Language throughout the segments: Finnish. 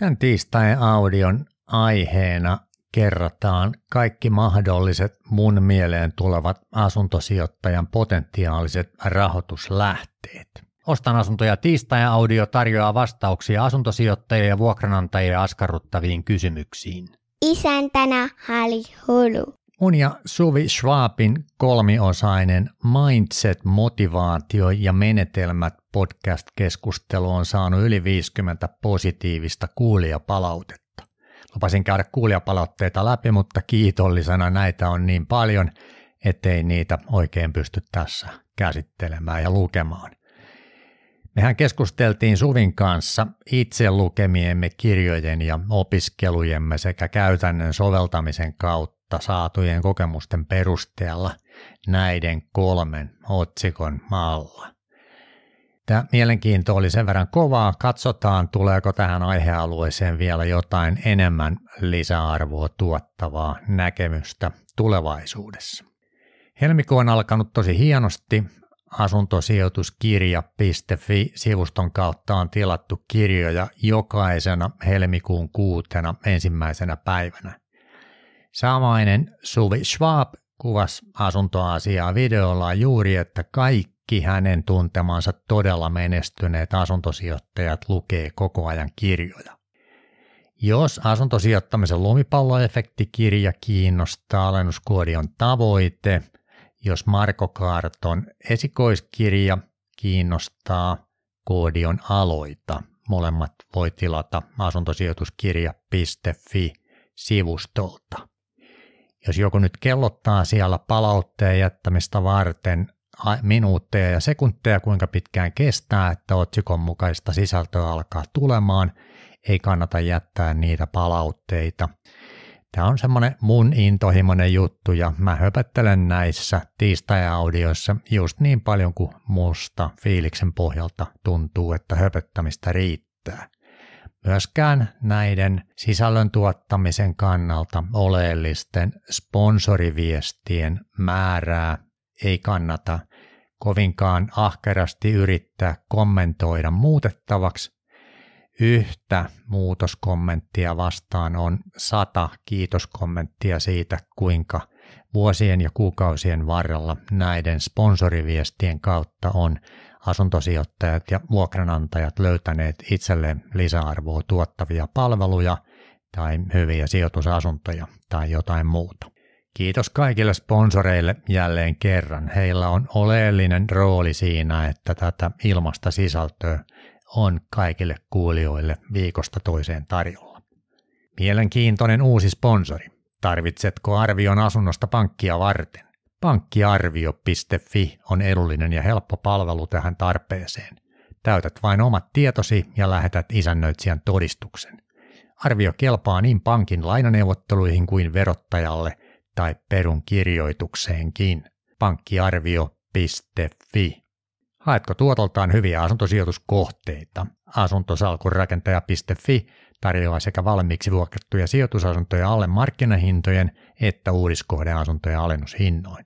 Tämän tiistain audion aiheena kerrataan kaikki mahdolliset mun mieleen tulevat asuntosijoittajan potentiaaliset rahoituslähteet. Ostan asuntoja tiistain audio tarjoaa vastauksia asuntosijoittajille ja vuokranantajille askarruttaviin kysymyksiin. Isäntänä Hali Hulu mun ja Suvi Schwabin kolmiosainen Mindset, motivaatio ja menetelmät podcast-keskustelu on saanut yli 50 positiivista kuulijapalautetta. Lupasin käydä kuulijapalautteita läpi, mutta kiitollisena näitä on niin paljon, ettei niitä oikein pysty tässä käsittelemään ja lukemaan. Mehän keskusteltiin Suvin kanssa itse lukemiemme kirjojen ja opiskelujemme sekä käytännön soveltamisen kautta kautta saatujen kokemusten perusteella näiden kolmen otsikon alla. Tämä mielenkiinto oli sen verran kovaa. Katsotaan, tuleeko tähän aihealueeseen vielä jotain enemmän lisäarvoa tuottavaa näkemystä tulevaisuudessa. Helmiku on alkanut tosi hienosti. Asuntosijoituskirja.fi-sivuston kautta on tilattu kirjoja jokaisena helmikuun kuutena ensimmäisenä päivänä. Samainen Suvi Schwab kuvasi asuntoasiaa videolla juuri, että kaikki hänen tuntemansa todella menestyneet asuntosijoittajat lukee koko ajan kirjoja. Jos asuntosijoittamisen lumipalloefektikirja kiinnostaa, alennuskoodi on tavoite. Jos Marko Kaarton esikoiskirja kiinnostaa, koodi on aloita. Molemmat voi tilata asuntosijoituskirja.fi sivustolta jos joku nyt kellottaa siellä palautteen jättämistä varten minuutteja ja sekunteja, kuinka pitkään kestää, että otsikon mukaista sisältöä alkaa tulemaan, ei kannata jättää niitä palautteita. Tämä on semmoinen mun intohimoinen juttu ja mä höpättelen näissä tiistai-audioissa just niin paljon kuin musta fiiliksen pohjalta tuntuu, että höpöttämistä riittää myöskään näiden sisällön tuottamisen kannalta oleellisten sponsoriviestien määrää ei kannata kovinkaan ahkerasti yrittää kommentoida muutettavaksi. Yhtä muutoskommenttia vastaan on sata kiitoskommenttia siitä, kuinka vuosien ja kuukausien varrella näiden sponsoriviestien kautta on asuntosijoittajat ja vuokranantajat löytäneet itselleen lisäarvoa tuottavia palveluja tai hyviä sijoitusasuntoja tai jotain muuta. Kiitos kaikille sponsoreille jälleen kerran. Heillä on oleellinen rooli siinä, että tätä ilmasta sisältöä on kaikille kuulijoille viikosta toiseen tarjolla. Mielenkiintoinen uusi sponsori. Tarvitsetko arvion asunnosta pankkia varten? Pankkiarvio.fi on edullinen ja helppo palvelu tähän tarpeeseen. Täytät vain omat tietosi ja lähetät isännöitsijän todistuksen. Arvio kelpaa niin pankin lainaneuvotteluihin kuin verottajalle tai perun kirjoitukseenkin. Pankkiarvio.fi Haetko tuotoltaan hyviä asuntosijoituskohteita? Asuntosalkurakentaja.fi tarjoaa sekä valmiiksi vuokrattuja sijoitusasuntoja alle markkinahintojen että uudiskohdeasuntoja alennushinnoin.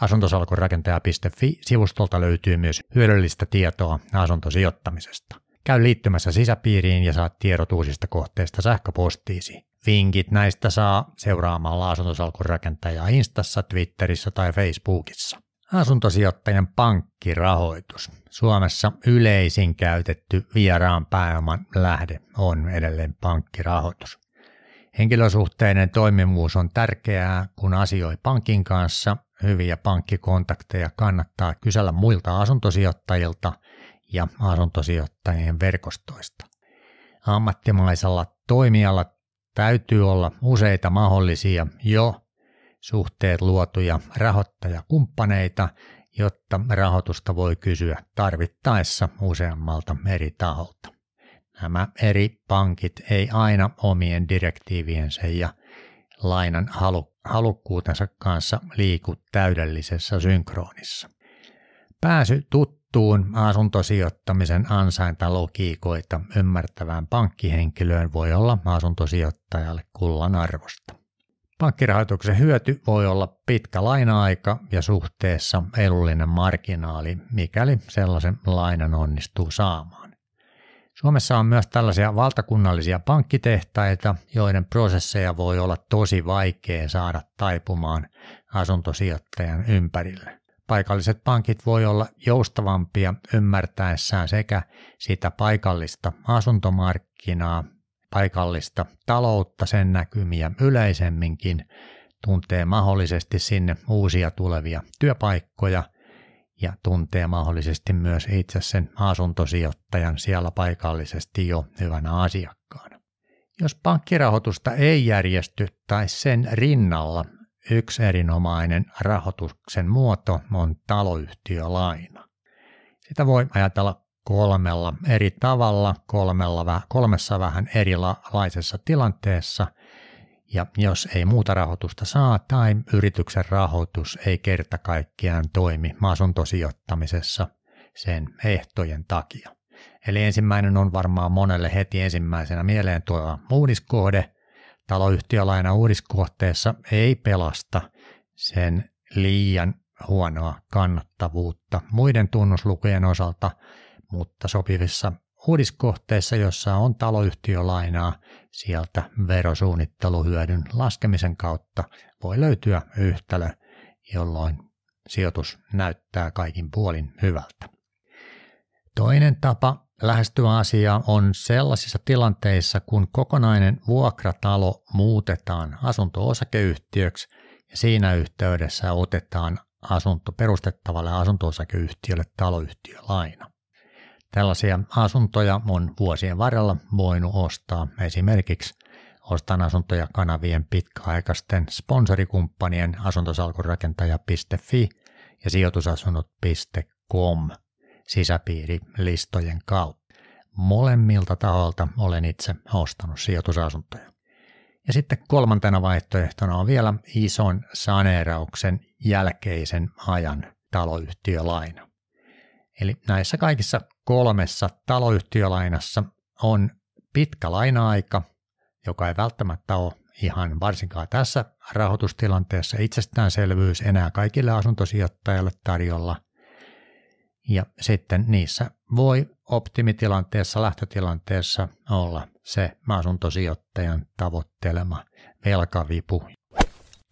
Asuntosalkurakentaja.fi-sivustolta löytyy myös hyödyllistä tietoa asuntosijoittamisesta. Käy liittymässä sisäpiiriin ja saat tiedot uusista kohteista sähköpostiisi. Vinkit näistä saa seuraamalla asuntosalkurakentajaa Instassa, Twitterissä tai Facebookissa. Asuntosijoittajien pankkirahoitus. Suomessa yleisin käytetty vieraan pääoman lähde on edelleen pankkirahoitus. Henkilösuhteinen toimivuus on tärkeää, kun asioi pankin kanssa. Hyviä pankkikontakteja kannattaa kysellä muilta asuntosijoittajilta ja asuntosijoittajien verkostoista. Ammattimaisella toimijalla täytyy olla useita mahdollisia jo suhteet luotuja rahoittajakumppaneita, jotta rahoitusta voi kysyä tarvittaessa useammalta eri taholta. Nämä eri pankit ei aina omien direktiiviensä ja lainan halu- halukkuutensa kanssa liiku täydellisessä synkronissa. Pääsy tuttuun asuntosijoittamisen ansaintalogiikoita ymmärtävään pankkihenkilöön voi olla asuntosijoittajalle kullan arvosta. Pankkirahoituksen hyöty voi olla pitkä laina-aika ja suhteessa edullinen marginaali, mikäli sellaisen lainan onnistuu saamaan. Suomessa on myös tällaisia valtakunnallisia pankkitehtaita, joiden prosesseja voi olla tosi vaikea saada taipumaan asuntosijoittajan ympärille. Paikalliset pankit voi olla joustavampia ymmärtäessään sekä sitä paikallista asuntomarkkinaa paikallista taloutta, sen näkymiä yleisemminkin, tuntee mahdollisesti sinne uusia tulevia työpaikkoja ja tuntee mahdollisesti myös itse sen asuntosijoittajan siellä paikallisesti jo hyvänä asiakkaana. Jos pankkirahoitusta ei järjesty tai sen rinnalla yksi erinomainen rahoituksen muoto on taloyhtiölaina. Sitä voi ajatella kolmella eri tavalla, kolmella, kolmessa vähän erilaisessa tilanteessa, ja jos ei muuta rahoitusta saa tai yrityksen rahoitus ei kerta kaikkiaan toimi maasuntosijoittamisessa sen ehtojen takia. Eli ensimmäinen on varmaan monelle heti ensimmäisenä mieleen tuo uudiskohde. Taloyhtiölaina uudiskohteessa ei pelasta sen liian huonoa kannattavuutta muiden tunnuslukujen osalta – mutta sopivissa uudiskohteissa, jossa on taloyhtiölainaa, sieltä verosuunnitteluhyödyn laskemisen kautta voi löytyä yhtälö, jolloin sijoitus näyttää kaikin puolin hyvältä. Toinen tapa lähestyä asiaa on sellaisissa tilanteissa, kun kokonainen vuokratalo muutetaan asunto-osakeyhtiöksi ja siinä yhteydessä otetaan asunto perustettavalle asunto-osakeyhtiölle taloyhtiölaina. Tällaisia asuntoja on vuosien varrella voinut ostaa esimerkiksi ostan asuntoja kanavien pitkäaikaisten sponsorikumppanien asuntosalkurakentaja.fi ja sijoitusasunnot.com sisäpiirilistojen kautta. Molemmilta taholta olen itse ostanut sijoitusasuntoja. Ja sitten kolmantena vaihtoehtona on vielä ison saneerauksen jälkeisen ajan taloyhtiölaina. Eli näissä kaikissa kolmessa taloyhtiölainassa on pitkä laina-aika, joka ei välttämättä ole ihan varsinkaan tässä rahoitustilanteessa itsestäänselvyys enää kaikille asuntosijoittajille tarjolla. Ja sitten niissä voi optimitilanteessa, lähtötilanteessa olla se asuntosijoittajan tavoittelema velkavipu.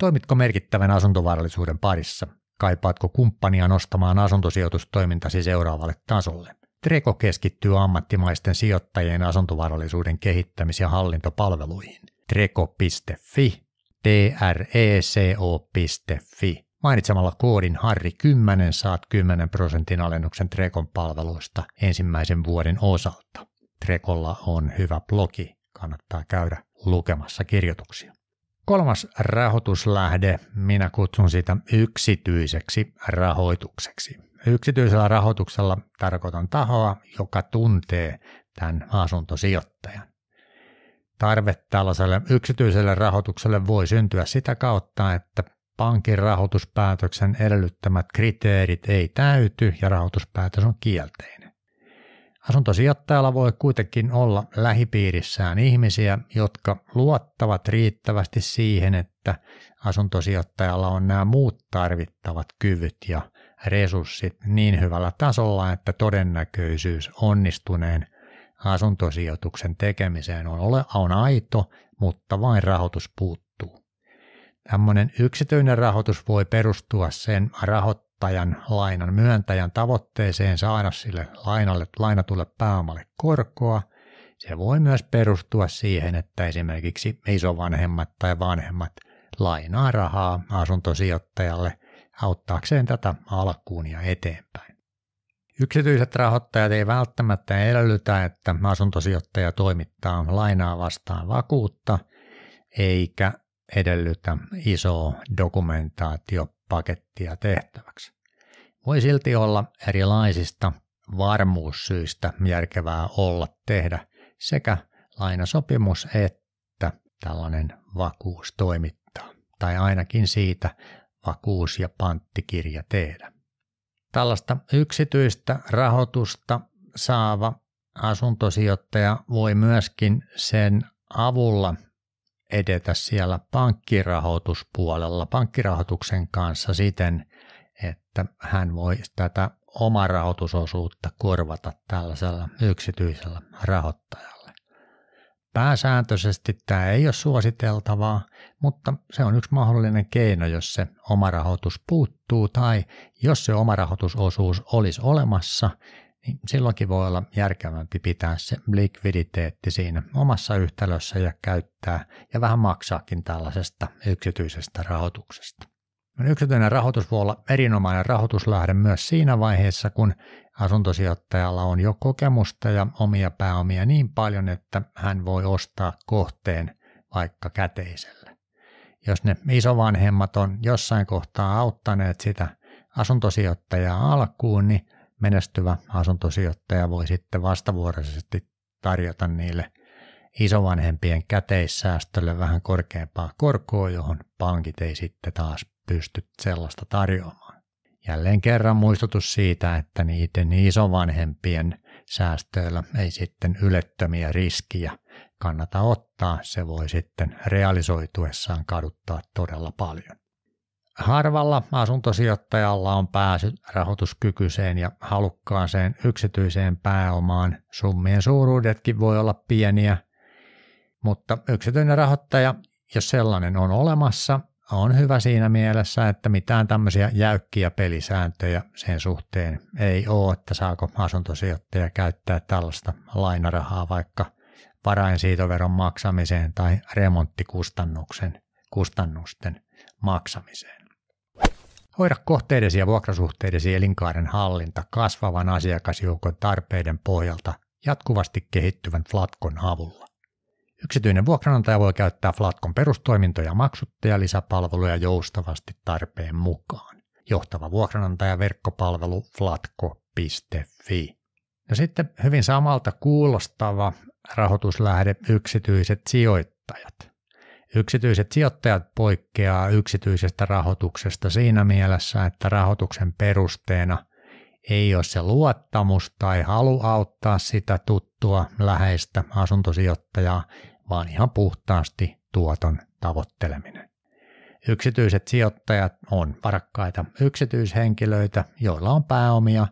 Toimitko merkittävän asuntovarallisuuden parissa? Kaipaatko kumppania nostamaan asuntosijoitustoimintasi seuraavalle tasolle? Treko keskittyy ammattimaisten sijoittajien asuntovarallisuuden kehittämis- ja hallintopalveluihin. Treko.fi, t r e .fi Mainitsemalla koodin Harri 10 saat 10 prosentin alennuksen Trekon palveluista ensimmäisen vuoden osalta. Trekolla on hyvä blogi, kannattaa käydä lukemassa kirjoituksia. Kolmas rahoituslähde, minä kutsun sitä yksityiseksi rahoitukseksi. Yksityisellä rahoituksella tarkoitan tahoa, joka tuntee tämän asuntosijoittajan. Tarve tällaiselle yksityiselle rahoitukselle voi syntyä sitä kautta, että pankin rahoituspäätöksen edellyttämät kriteerit ei täyty ja rahoituspäätös on kielteinen. Asuntosijoittajalla voi kuitenkin olla lähipiirissään ihmisiä, jotka luottavat riittävästi siihen, että asuntosijoittajalla on nämä muut tarvittavat kyvyt ja resurssit niin hyvällä tasolla, että todennäköisyys onnistuneen asuntosijoituksen tekemiseen on, ole, on aito, mutta vain rahoitus puuttuu. Tämmöinen yksityinen rahoitus voi perustua sen rahoittamiseen, ottajan lainan myöntäjän tavoitteeseen saada sille lainalle, lainatulle pääomalle korkoa. Se voi myös perustua siihen, että esimerkiksi isovanhemmat tai vanhemmat lainaa rahaa asuntosijoittajalle auttaakseen tätä alkuun ja eteenpäin. Yksityiset rahoittajat ei välttämättä edellytä, että asuntosijoittaja toimittaa lainaa vastaan vakuutta, eikä edellytä isoa dokumentaatiopakettia tehtäväksi. Voi silti olla erilaisista varmuussyistä järkevää olla tehdä sekä lainasopimus että tällainen vakuus toimittaa, tai ainakin siitä vakuus- ja panttikirja tehdä. Tällaista yksityistä rahoitusta saava asuntosijoittaja voi myöskin sen avulla edetä siellä pankkirahoituspuolella pankkirahoituksen kanssa siten, että hän voi tätä rahoitusosuutta korvata tällaisella yksityisellä rahoittajalle. Pääsääntöisesti tämä ei ole suositeltavaa, mutta se on yksi mahdollinen keino, jos se rahoitus puuttuu tai jos se rahoitusosuus olisi olemassa, niin silloinkin voi olla järkevämpi pitää se likviditeetti siinä omassa yhtälössä ja käyttää ja vähän maksaakin tällaisesta yksityisestä rahoituksesta. Yksityinen rahoitus voi olla erinomainen rahoituslähde myös siinä vaiheessa, kun asuntosijoittajalla on jo kokemusta ja omia pääomia niin paljon, että hän voi ostaa kohteen vaikka käteisellä. Jos ne isovanhemmat on jossain kohtaa auttaneet sitä asuntosijoittajaa alkuun, niin menestyvä asuntosijoittaja voi sitten vastavuoroisesti tarjota niille isovanhempien käteissäästölle vähän korkeampaa korkoa, johon pankit ei sitten taas pystyt sellaista tarjoamaan. Jälleen kerran muistutus siitä, että niiden isovanhempien säästöillä ei sitten ylettömiä riskiä kannata ottaa, se voi sitten realisoituessaan kaduttaa todella paljon. Harvalla asuntosijoittajalla on pääsy rahoituskykyiseen ja halukkaaseen yksityiseen pääomaan. Summien suuruudetkin voi olla pieniä, mutta yksityinen rahoittaja, jos sellainen on olemassa, on hyvä siinä mielessä, että mitään tämmöisiä jäykkiä pelisääntöjä sen suhteen ei ole, että saako asuntosijoittaja käyttää tällaista lainarahaa vaikka varainsiitoveron maksamiseen tai remonttikustannuksen kustannusten maksamiseen. Hoida kohteidesi ja vuokrasuhteidesi elinkaaren hallinta kasvavan asiakasjoukon tarpeiden pohjalta jatkuvasti kehittyvän Flatkon avulla. Yksityinen vuokranantaja voi käyttää Flatkon perustoimintoja maksutta ja lisäpalveluja joustavasti tarpeen mukaan. Johtava vuokranantaja verkkopalvelu flatko.fi. Ja no sitten hyvin samalta kuulostava rahoituslähde yksityiset sijoittajat. Yksityiset sijoittajat poikkeaa yksityisestä rahoituksesta siinä mielessä, että rahoituksen perusteena ei ole se luottamus tai halu auttaa sitä tuttua läheistä asuntosijoittajaa, vaan ihan puhtaasti tuoton tavoitteleminen. Yksityiset sijoittajat on varakkaita yksityishenkilöitä, joilla on pääomia,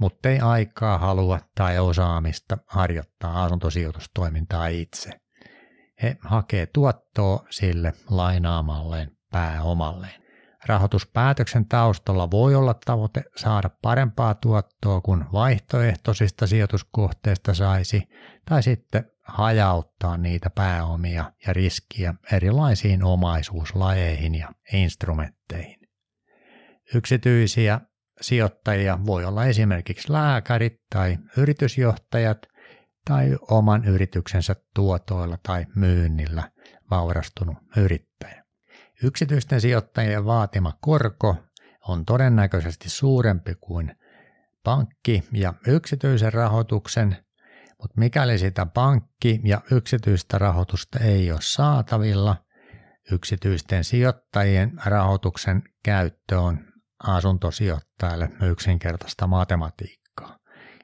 mutta ei aikaa halua tai osaamista harjoittaa asuntosijoitustoimintaa itse. He hakee tuottoa sille lainaamalleen pääomalleen. Rahoituspäätöksen taustalla voi olla tavoite saada parempaa tuottoa kuin vaihtoehtoisista sijoituskohteista saisi tai sitten hajauttaa niitä pääomia ja riskiä erilaisiin omaisuuslajeihin ja instrumentteihin. Yksityisiä sijoittajia voi olla esimerkiksi lääkärit tai yritysjohtajat tai oman yrityksensä tuotoilla tai myynnillä vaurastunut yrittäjä. Yksityisten sijoittajien vaatima korko on todennäköisesti suurempi kuin pankki- ja yksityisen rahoituksen – mutta mikäli sitä pankki- ja yksityistä rahoitusta ei ole saatavilla, yksityisten sijoittajien rahoituksen käyttö on asuntosijoittajalle yksinkertaista matematiikkaa.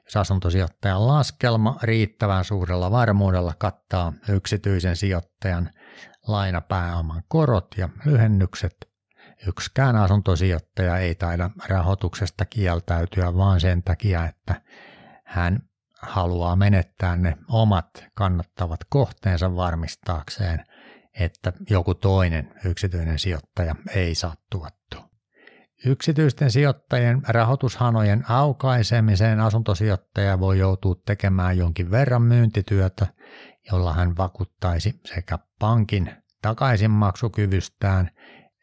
Jos asuntosijoittajan laskelma riittävän suurella varmuudella kattaa yksityisen sijoittajan lainapääoman korot ja lyhennykset, yksikään asuntosijoittaja ei taida rahoituksesta kieltäytyä vaan sen takia, että hän haluaa menettää ne omat kannattavat kohteensa varmistaakseen, että joku toinen yksityinen sijoittaja ei saa tuottua. Yksityisten sijoittajien rahoitushanojen aukaisemiseen asuntosijoittaja voi joutua tekemään jonkin verran myyntityötä, jolla hän vakuuttaisi sekä pankin takaisinmaksukyvystään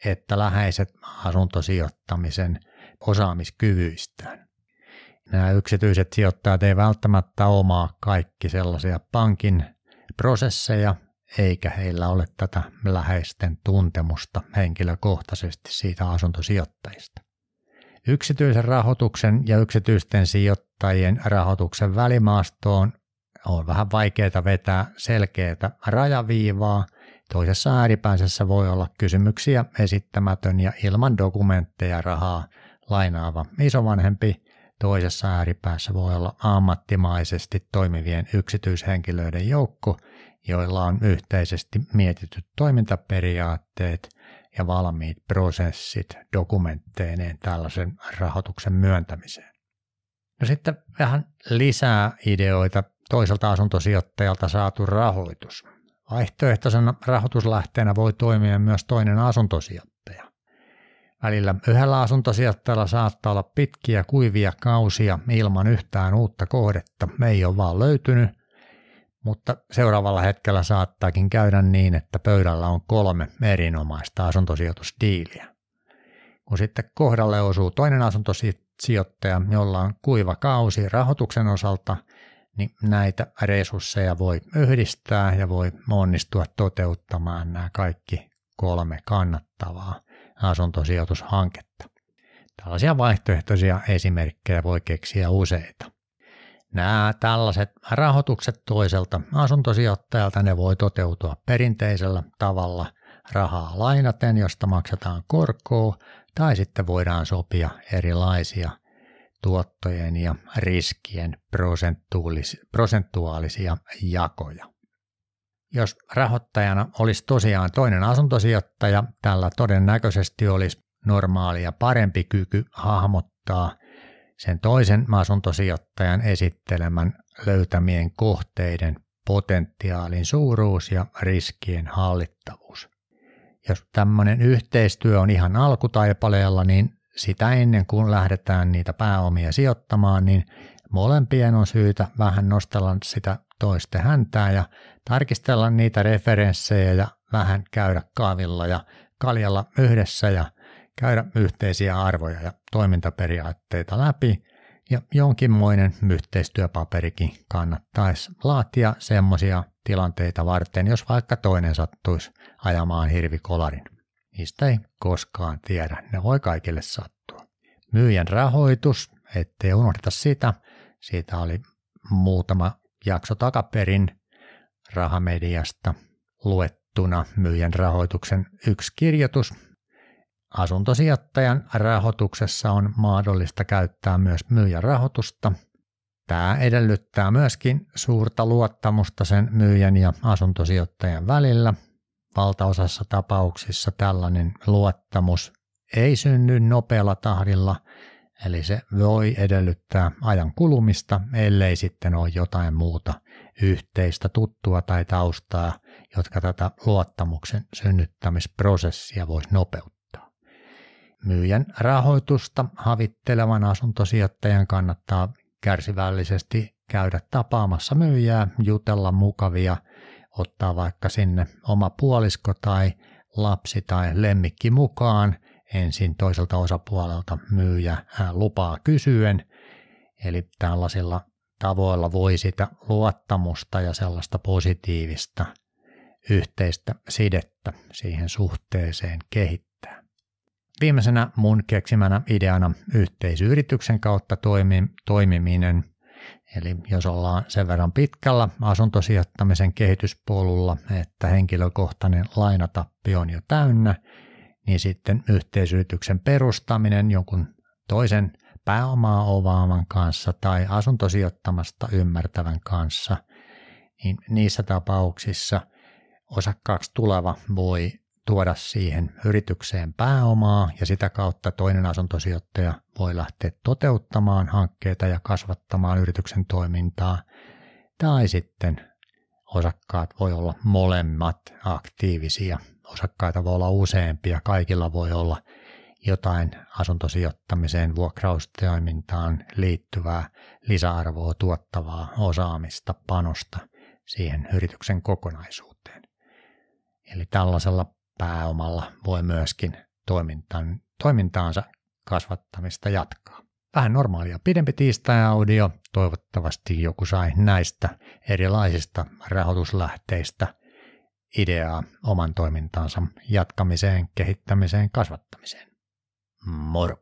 että läheiset asuntosijoittamisen osaamiskyvyistään nämä yksityiset sijoittajat ei välttämättä omaa kaikki sellaisia pankin prosesseja, eikä heillä ole tätä läheisten tuntemusta henkilökohtaisesti siitä asuntosijoittajista. Yksityisen rahoituksen ja yksityisten sijoittajien rahoituksen välimaastoon on vähän vaikeaa vetää selkeää rajaviivaa. Toisessa ääripäänsä voi olla kysymyksiä esittämätön ja ilman dokumentteja rahaa lainaava isovanhempi, Toisessa ääripäässä voi olla ammattimaisesti toimivien yksityishenkilöiden joukko, joilla on yhteisesti mietityt toimintaperiaatteet ja valmiit prosessit dokumentteineen tällaisen rahoituksen myöntämiseen. No sitten vähän lisää ideoita toiselta asuntosijoittajalta saatu rahoitus. Vaihtoehtoisena rahoituslähteenä voi toimia myös toinen asuntosijoittaja. Välillä yhdellä asuntosijoittajalla saattaa olla pitkiä kuivia kausia ilman yhtään uutta kohdetta, Me ei ole vaan löytynyt, mutta seuraavalla hetkellä saattaakin käydä niin, että pöydällä on kolme erinomaista asuntosijoitusdiiliä. Kun sitten kohdalle osuu toinen asuntosijoittaja, jolla on kuiva kausi rahoituksen osalta, niin näitä resursseja voi yhdistää ja voi onnistua toteuttamaan nämä kaikki kolme kannattavaa – asuntosijoitushanketta. Tällaisia vaihtoehtoisia esimerkkejä voi keksiä useita. Nämä tällaiset rahoitukset toiselta asuntosijoittajalta ne voi toteutua perinteisellä tavalla rahaa lainaten, josta maksetaan korkoa, tai sitten voidaan sopia erilaisia tuottojen ja riskien prosentuaalisia jakoja. Jos rahoittajana olisi tosiaan toinen asuntosijoittaja, tällä todennäköisesti olisi normaalia parempi kyky hahmottaa sen toisen asuntosijoittajan esittelemän löytämien kohteiden potentiaalin suuruus ja riskien hallittavuus. Jos tämmöinen yhteistyö on ihan alkutaipaleella, niin sitä ennen kuin lähdetään niitä pääomia sijoittamaan, niin molempien on syytä vähän nostella sitä toisten häntää ja tarkistella niitä referenssejä ja vähän käydä kaavilla ja kaljalla yhdessä ja käydä yhteisiä arvoja ja toimintaperiaatteita läpi ja jonkinmoinen yhteistyöpaperikin kannattaisi laatia semmoisia tilanteita varten, jos vaikka toinen sattuisi ajamaan hirvikolarin. Niistä ei koskaan tiedä, ne voi kaikille sattua. Myyjän rahoitus, ettei unohdeta sitä, siitä oli muutama jakso takaperin rahamediasta luettuna myyjän rahoituksen yksi kirjoitus. Asuntosijoittajan rahoituksessa on mahdollista käyttää myös myyjän rahoitusta. Tämä edellyttää myöskin suurta luottamusta sen myyjän ja asuntosijoittajan välillä. Valtaosassa tapauksissa tällainen luottamus ei synny nopealla tahdilla – Eli se voi edellyttää ajan kulumista, ellei sitten ole jotain muuta yhteistä tuttua tai taustaa, jotka tätä luottamuksen synnyttämisprosessia voisi nopeuttaa. Myyjän rahoitusta havittelevan asuntosijoittajan kannattaa kärsivällisesti käydä tapaamassa myyjää, jutella mukavia, ottaa vaikka sinne oma puolisko tai lapsi tai lemmikki mukaan – ensin toiselta osapuolelta myyjä lupaa kysyen. Eli tällaisilla tavoilla voi sitä luottamusta ja sellaista positiivista yhteistä sidettä siihen suhteeseen kehittää. Viimeisenä mun keksimänä ideana yhteisyrityksen kautta toimi, toimiminen – Eli jos ollaan sen verran pitkällä asuntosijoittamisen kehityspolulla, että henkilökohtainen lainatappi on jo täynnä, niin sitten yhteisyrityksen perustaminen jonkun toisen pääomaa ovaavan kanssa tai asuntosijoittamasta ymmärtävän kanssa, niin niissä tapauksissa osakkaaksi tuleva voi tuoda siihen yritykseen pääomaa ja sitä kautta toinen asuntosijoittaja voi lähteä toteuttamaan hankkeita ja kasvattamaan yrityksen toimintaa tai sitten osakkaat voi olla molemmat aktiivisia. Osakkaita voi olla useampia, kaikilla voi olla jotain asuntosijoittamiseen, vuokraustoimintaan liittyvää lisäarvoa tuottavaa osaamista, panosta siihen yrityksen kokonaisuuteen. Eli tällaisella pääomalla voi myöskin toimintaansa kasvattamista jatkaa vähän normaalia pidempi tiistai-audio. Toivottavasti joku sai näistä erilaisista rahoituslähteistä ideaa oman toimintaansa jatkamiseen, kehittämiseen, kasvattamiseen. Moro!